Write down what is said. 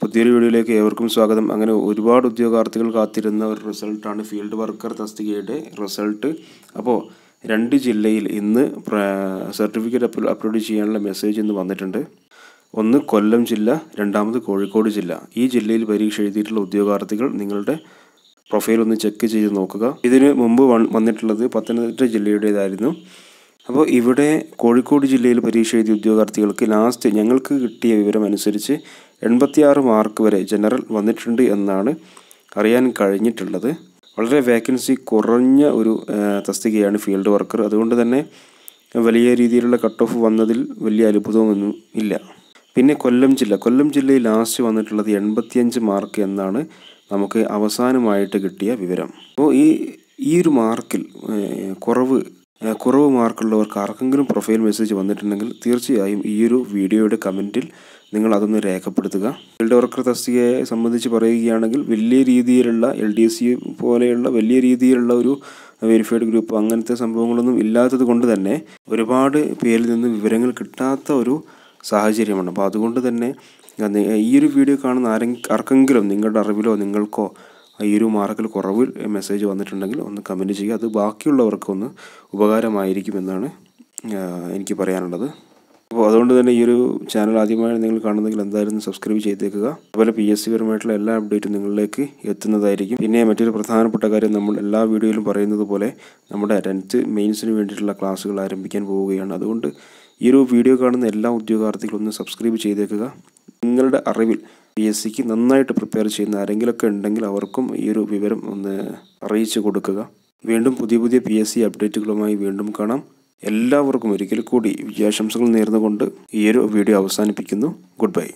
പുതിയൊരു വീഡിയോയിലേക്ക് ഏവർക്കും സ്വാഗതം അങ്ങനെ ഒരുപാട് ഉദ്യോഗാർത്ഥികൾ കാത്തിരുന്ന ഒരു റിസൾട്ടാണ് ഫീൽഡ് വർക്കർ തസ്തികയുടെ റിസൾട്ട് അപ്പോൾ രണ്ട് ജില്ലയിൽ ഇന്ന് സർട്ടിഫിക്കറ്റ് അപ്ലോഡ് ചെയ്യാനുള്ള മെസ്സേജ് ഇന്ന് വന്നിട്ടുണ്ട് ഒന്ന് കൊല്ലം ജില്ല രണ്ടാമത് കോഴിക്കോട് ജില്ല ഈ ജില്ലയിൽ പരീക്ഷ എഴുതിയിട്ടുള്ള ഉദ്യോഗാർത്ഥികൾ നിങ്ങളുടെ പ്രൊഫൈൽ ഒന്ന് ചെക്ക് ചെയ്ത് നോക്കുക ഇതിന് മുമ്പ് വന്നിട്ടുള്ളത് പത്തനംതിട്ട ജില്ലയുടേതായിരുന്നു അപ്പോൾ ഇവിടെ കോഴിക്കോട് ജില്ലയിൽ പരീക്ഷ എഴുതിയ ഉദ്യോഗാർത്ഥികൾക്ക് ലാസ്റ്റ് ഞങ്ങൾക്ക് കിട്ടിയ വിവരം അനുസരിച്ച് എൺപത്തിയാറ് മാർക്ക് വരെ ജനറൽ വന്നിട്ടുണ്ട് എന്നാണ് അറിയാൻ കഴിഞ്ഞിട്ടുള്ളത് വളരെ വേക്കൻസി കുറഞ്ഞ ഒരു തസ്തികയാണ് ഫീൽഡ് വർക്കർ അതുകൊണ്ട് തന്നെ വലിയ രീതിയിലുള്ള കട്ട് ഓഫ് വന്നതിൽ വലിയ അത്ഭുതമൊന്നും ഇല്ല പിന്നെ കൊല്ലം ജില്ല കൊല്ലം ജില്ലയിൽ ലാസ്റ്റ് വന്നിട്ടുള്ളത് എൺപത്തിയഞ്ച് മാർക്ക് എന്നാണ് നമുക്ക് അവസാനമായിട്ട് കിട്ടിയ വിവരം അപ്പോൾ ഈ ഈ ഒരു മാർക്കിൽ കുറവ് കുറവ് മാർക്കുള്ളവർക്ക് ആർക്കെങ്കിലും പ്രൊഫൈൽ മെസ്സേജ് വന്നിട്ടുണ്ടെങ്കിൽ തീർച്ചയായും ഈയൊരു വീഡിയോയുടെ കമൻറ്റിൽ നിങ്ങൾ അതൊന്ന് രേഖപ്പെടുത്തുക ഫീൽഡ് വർക്കർ തസ്തികയെ സംബന്ധിച്ച് പറയുകയാണെങ്കിൽ വലിയ രീതിയിലുള്ള എൽ ഡി സി പോലെയുള്ള വലിയ രീതിയിലുള്ള ഒരു വെരിഫൈഡ് ഗ്രൂപ്പ് അങ്ങനത്തെ സംഭവങ്ങളൊന്നും ഇല്ലാത്തത് കൊണ്ട് തന്നെ ഒരുപാട് പേരിൽ നിന്ന് വിവരങ്ങൾ കിട്ടാത്ത ഒരു സാഹചര്യമാണ് അപ്പോൾ അതുകൊണ്ട് തന്നെ ഈ ഒരു വീഡിയോ കാണുന്ന ആരെങ്കിലും ആർക്കെങ്കിലും നിങ്ങളുടെ അറിവിലോ നിങ്ങൾക്കോ ഈ ഒരു മാർക്കിൽ കുറവ് മെസ്സേജ് വന്നിട്ടുണ്ടെങ്കിൽ ഒന്ന് കമൻറ്റ് ചെയ്യുക അത് ബാക്കിയുള്ളവർക്കൊന്ന് ഉപകാരമായിരിക്കുമെന്നാണ് എനിക്ക് പറയാനുള്ളത് അപ്പോൾ അതുകൊണ്ട് തന്നെ ഈ ഒരു ചാനൽ ആദ്യമായി നിങ്ങൾ കാണുന്നെങ്കിൽ എന്തായാലും സബ്സ്ക്രൈബ് ചെയ്തേക്കുക അതുപോലെ പി എസ് സി പരമായിട്ടുള്ള എല്ലാ അപ്ഡേറ്റും നിങ്ങളിലേക്ക് എത്തുന്നതായിരിക്കും പിന്നെ മറ്റൊരു പ്രധാനപ്പെട്ട കാര്യം നമ്മൾ എല്ലാ വീഡിയോയിലും പറയുന്നത് പോലെ നമ്മുടെ ടെൻത്ത് മെയിൻസിന് വേണ്ടിയിട്ടുള്ള ക്ലാസ്സുകൾ ആരംഭിക്കാൻ പോവുകയാണ് അതുകൊണ്ട് ഈ ഒരു വീഡിയോ കാണുന്ന എല്ലാ ഉദ്യോഗാർത്ഥികളും ഒന്ന് സബ്സ്ക്രൈബ് ചെയ്തേക്കുക നിങ്ങളുടെ അറിവിൽ പി എസ് സിക്ക് നന്നായിട്ട് പ്രിപ്പയർ ചെയ്യുന്ന ആരെങ്കിലൊക്കെ ഉണ്ടെങ്കിൽ അവർക്കും ഈ ഒരു വിവരം ഒന്ന് അറിയിച്ചു കൊടുക്കുക വീണ്ടും പുതിയ പുതിയ പി എസ് സി അപ്ഡേറ്റുകളുമായി വീണ്ടും കാണാം എല്ലാവർക്കും ഒരിക്കൽ കൂടി വിജയാശംസകൾ നേർന്നുകൊണ്ട് ഈ ഒരു വീഡിയോ അവസാനിപ്പിക്കുന്നു ഗുഡ് ബൈ